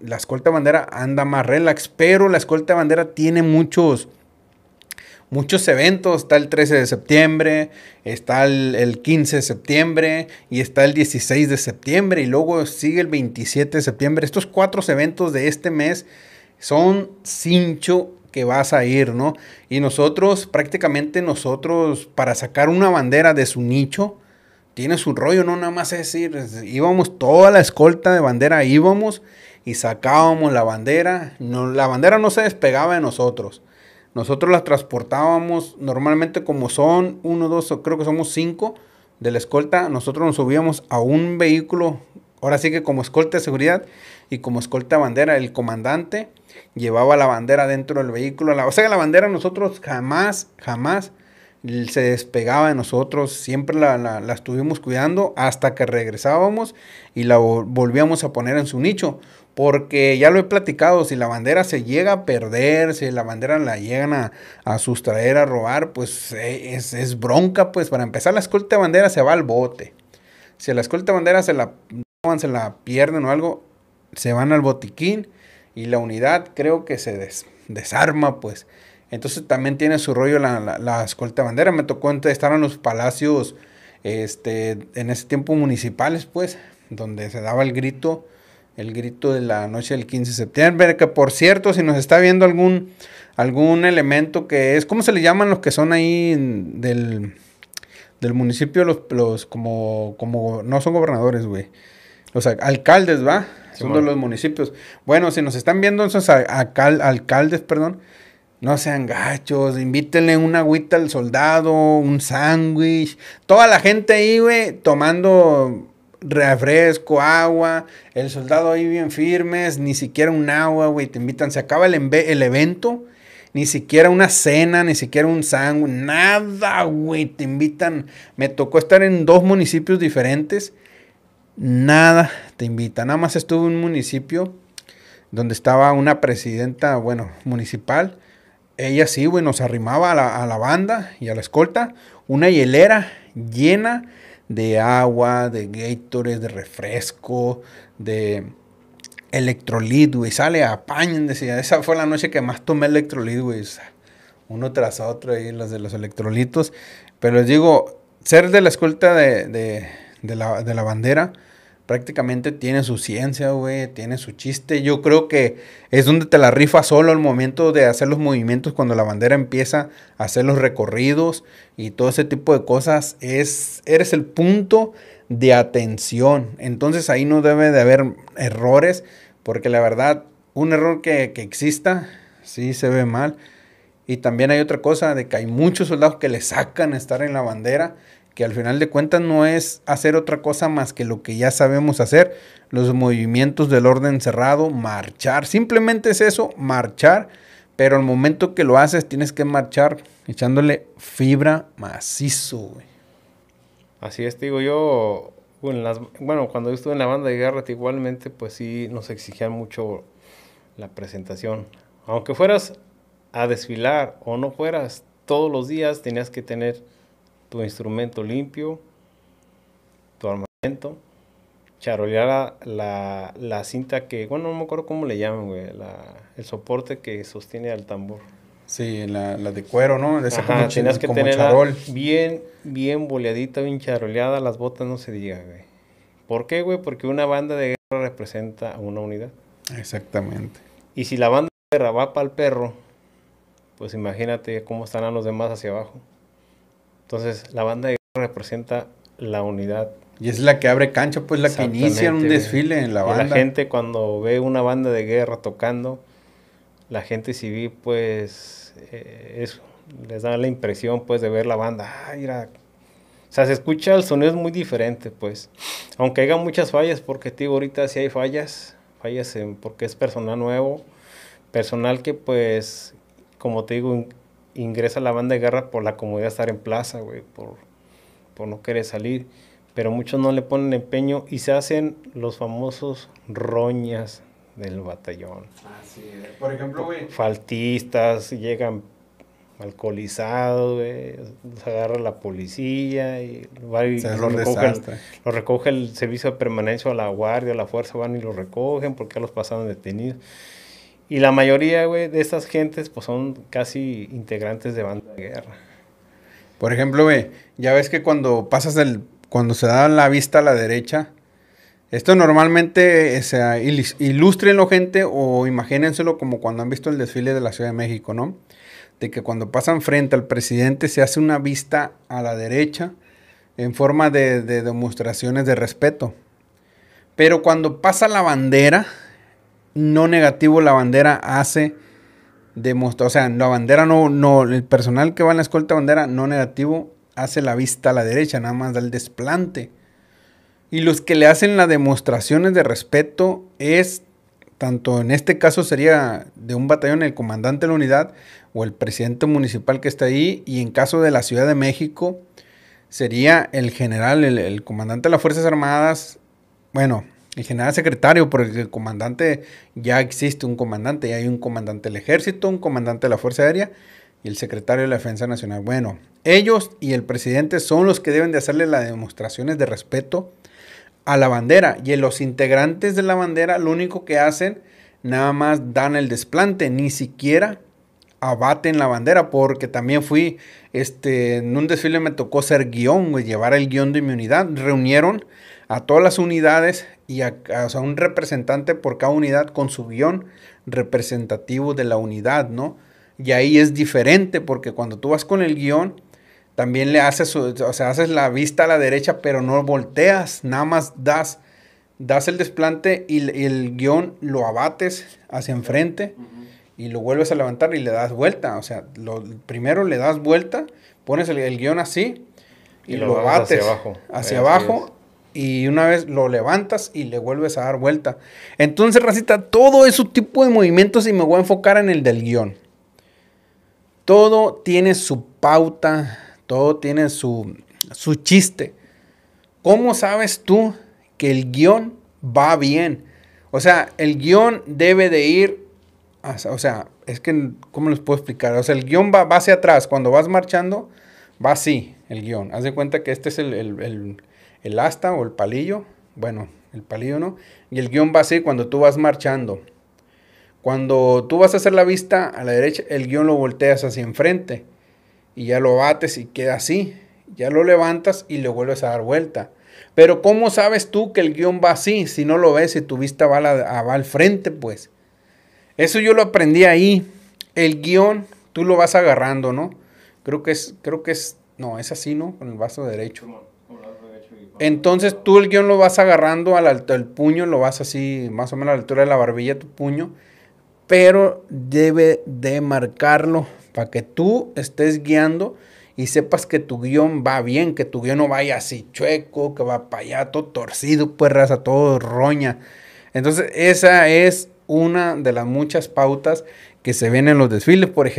la escolta bandera anda más relax, pero la escolta bandera tiene muchos, muchos eventos. Está el 13 de septiembre, está el, 15 de septiembre y está el 16 de septiembre y luego sigue el 27 de septiembre. Estos cuatro eventos de este mes son cincho que vas a ir, ¿no? Y nosotros, prácticamente nosotros, para sacar una bandera de su nicho, tiene su rollo, no nada más es decir, íbamos toda la escolta de bandera, íbamos y sacábamos la bandera, no, la bandera no se despegaba de nosotros. Nosotros la transportábamos normalmente como son uno, dos, creo que somos cinco de la escolta. Nosotros nos subíamos a un vehículo, ahora sí que como escolta de seguridad y como escolta de bandera. El comandante llevaba la bandera dentro del vehículo. o sea, la bandera nosotros jamás, jamás se despegaba de nosotros, siempre la, estuvimos cuidando hasta que regresábamos y la volvíamos a poner en su nicho. Porque ya lo he platicado, si la bandera se llega a perder, si la bandera la llegan a, sustraer, a robar, pues eh, es, bronca, pues para empezar la escolta de bandera se va al bote. Si la escolta de bandera se la se la pierden o algo, se van al botiquín y la unidad creo que se desarma, pues. Entonces también tiene su rollo la, la, escolta bandera. Me tocó estar en los palacios, este, en ese tiempo municipales, pues, donde se daba el grito, el grito de la noche del 15 de septiembre. Que por cierto, si nos está viendo algún, algún elemento que es, ¿cómo se le llaman los que son ahí del, del municipio? Los, los como, como, no son gobernadores, güey. Los alcaldes, ¿va? son de los municipios. Bueno, si nos están viendo esos alcaldes, perdón, no sean gachos, invítenle una agüita al soldado, un sándwich. Toda la gente ahí, güey, tomando refresco, agua. El soldado ahí bien firmes, ni siquiera un agua, güey. Te invitan, se acaba el, el evento ni siquiera una cena, ni siquiera un sándwich, nada, güey, te invitan. Me tocó estar en dos municipios diferentes, nada te invitan. Nada más estuve en un municipio donde estaba una presidenta, bueno, municipal, ella sí, güey, nos arrimaba a la, banda y a la escolta una hielera llena de agua, de Gatorade, de refresco, de electrolit, güey. Sale, apañen, decía. Esa fue la noche que más tomé electrolit, güey. uno tras otro ahí, los de los electrolitos. Pero les digo, ser de la escolta de, de, la, de la bandera prácticamente tiene su ciencia, güey, tiene su chiste. Yo creo que es donde te la rifa solo el momento de hacer los movimientos cuando la bandera empieza a hacer los recorridos y todo ese tipo de cosas. Es, eres el punto de atención. Entonces ahí no debe de haber errores, porque la verdad, un error que, que exista, sí se ve mal. Y también hay otra cosa de que hay muchos soldados que le sacan estar en la bandera que al final de cuentas no es hacer otra cosa más que lo que ya sabemos hacer, los movimientos del orden cerrado, marchar, simplemente es eso, marchar, pero al momento que lo haces tienes que marchar echándole fibra macizo. Así es, digo yo, bueno, bueno, cuando yo estuve en la banda de Garrett igualmente, pues sí nos exigían mucho la presentación. Aunque fueras a desfilar o no fueras todos los días, tenías que tener tu instrumento limpio, tu armamento, charoleada la, cinta que, bueno, no me acuerdo cómo le llaman, güey, el soporte que sostiene al tambor. Sí, la, de cuero, ¿no? Esa Ajá, como tenías que como charol. bien, bien boleadita, bien charoleada, las botas no se digan, güey. ¿Por qué, güey? Porque una banda de guerra representa a una unidad. Exactamente. Y si la banda de guerra va para el perro, pues imagínate cómo están a los demás hacia abajo. Entonces, la banda de guerra representa la unidad. Y es la que abre cancha, pues la que inicia un desfile en la banda. la gente cuando ve una banda de guerra tocando, la gente civil pues eh, les da la impresión pues de ver la banda. Ay, ah, mira. O sea, se escucha, el sonido es muy diferente pues. Aunque haya muchas fallas, porque digo, ahorita sí hay fallas, fallas en, porque es personal nuevo, personal que pues, como te digo, ingresa a la banda de guerra por la comodidad de estar en plaza, güey, por, no querer salir. Pero muchos no le ponen empeño y se hacen los famosos roñas del batallón. ah, es. Por ejemplo, güey. Faltistas, llegan alcoholizados, güey. Se agarra la policía y, va y lo, recoge el, lo, recoge el, servicio de permanencia o la guardia, la fuerza, van y lo recogen porque los pasaron detenidos. Y la mayoría, de estas gentes, pues son casi integrantes de banda de guerra. Por ejemplo, ya ves que cuando pasas del, Cuando se da la vista a la derecha, esto normalmente, o eh, sea, gente, o imagínenselo como cuando han visto el desfile de la Ciudad de México, ¿no? De que cuando pasan frente al presidente se hace una vista a la derecha en forma de demostraciones de respeto. Pero cuando pasa la bandera, no negativo la bandera hace demostrar, o sea, la bandera no, no, el personal que va en la escolta bandera no negativo hace la vista a la derecha, nada más da el desplante. Y los que le hacen las demostraciones de respeto es, tanto en este caso sería de un batallón el comandante de la unidad o el presidente municipal que está ahí, y en caso de la Ciudad de México sería el general, el comandante de las Fuerzas Armadas, bueno, el general secretario, porque el comandante ya existe un comandante, ya hay un comandante del ejército, un comandante de la Fuerza Aérea y el secretario de la Defensa Nacional. Bueno, ellos y el presidente son los que deben de hacerle las demostraciones de respeto a la bandera. Y los integrantes de la bandera lo único que hacen, nada más dan el desplante, ni siquiera abaten la bandera, porque también fui, este, en un desfile me tocó ser guión, llevar el guión de mi unidad. Reunieron a todas las unidades y a, un representante por cada unidad con su guión representativo de la unidad, ¿no? Y ahí es diferente porque cuando tú vas con el guión, también le haces, o sea, haces la vista a la derecha, pero no volteas, nada más das, das el desplante y, el guión lo abates hacia enfrente y lo vuelves a levantar y le das vuelta. O sea, lo, primero le das vuelta, pones el, guión así y, lo, abates hacia abajo y una vez lo levantas y le vuelves a dar vuelta. Entonces, racita, todo ese tipo de movimientos y me voy a enfocar en el del guión. Todo tiene su pauta, todo tiene su, chiste. ¿Cómo sabes tú que el guión va bien? O sea, el guión debe de ir, o sea, es que, ¿cómo les puedo explicar? O sea, el guión va, va hacia atrás, cuando vas marchando, va así, el guión. Haz de cuenta que este es el el asta o el palillo, bueno, el palillo no, y el guión va así cuando tú vas marchando. Cuando tú vas a hacer la vista a la derecha, el guión lo volteas hacia enfrente y ya lo bates y queda así. Ya lo levantas y le vuelves a dar vuelta. Pero ¿cómo sabes tú que el guión va así si no lo ves y tu vista va, va al frente? Pues eso yo lo aprendí ahí. El guión tú lo vas agarrando, ¿no? Creo que es, creo que es, no, es así, ¿no? Con el vaso derecho. Entonces tú el guión lo vas agarrando al alto, del puño lo vas así, más o menos a la altura de la barbilla, tu puño, pero debe de marcarlo para que tú estés guiando y sepas que tu guión va bien, que tu guión no vaya así chueco, que va para allá todo torcido, pues raza, todo roña. Entonces esa es una de las muchas pautas que se ven en los desfiles, por ejemplo.